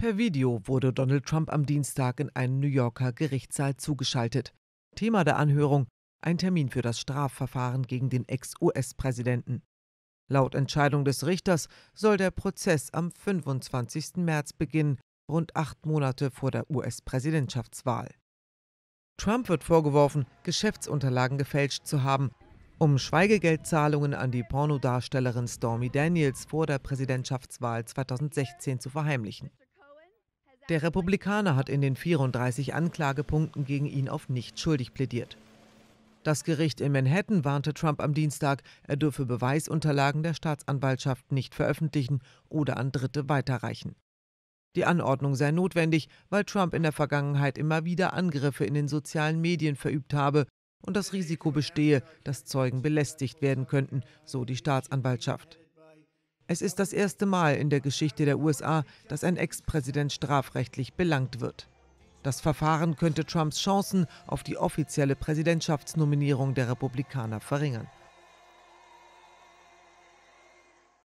Per Video wurde Donald Trump am Dienstag in einen New Yorker Gerichtssaal zugeschaltet. Thema der Anhörung ein Termin für das Strafverfahren gegen den Ex-US-Präsidenten. Laut Entscheidung des Richters soll der Prozess am 25. März beginnen, rund acht Monate vor der US-Präsidentschaftswahl. Trump wird vorgeworfen, Geschäftsunterlagen gefälscht zu haben, um Schweigegeldzahlungen an die Pornodarstellerin Stormy Daniels vor der Präsidentschaftswahl 2016 zu verheimlichen. Der Republikaner hat in den 34 Anklagepunkten gegen ihn auf nicht schuldig plädiert. Das Gericht in Manhattan warnte Trump am Dienstag, er dürfe Beweisunterlagen der Staatsanwaltschaft nicht veröffentlichen oder an Dritte weiterreichen. Die Anordnung sei notwendig, weil Trump in der Vergangenheit immer wieder Angriffe in den sozialen Medien verübt habe und das Risiko bestehe, dass Zeugen belästigt werden könnten, so die Staatsanwaltschaft. Es ist das erste Mal in der Geschichte der USA, dass ein Ex-Präsident strafrechtlich belangt wird. Das Verfahren könnte Trumps Chancen auf die offizielle Präsidentschaftsnominierung der Republikaner verringern.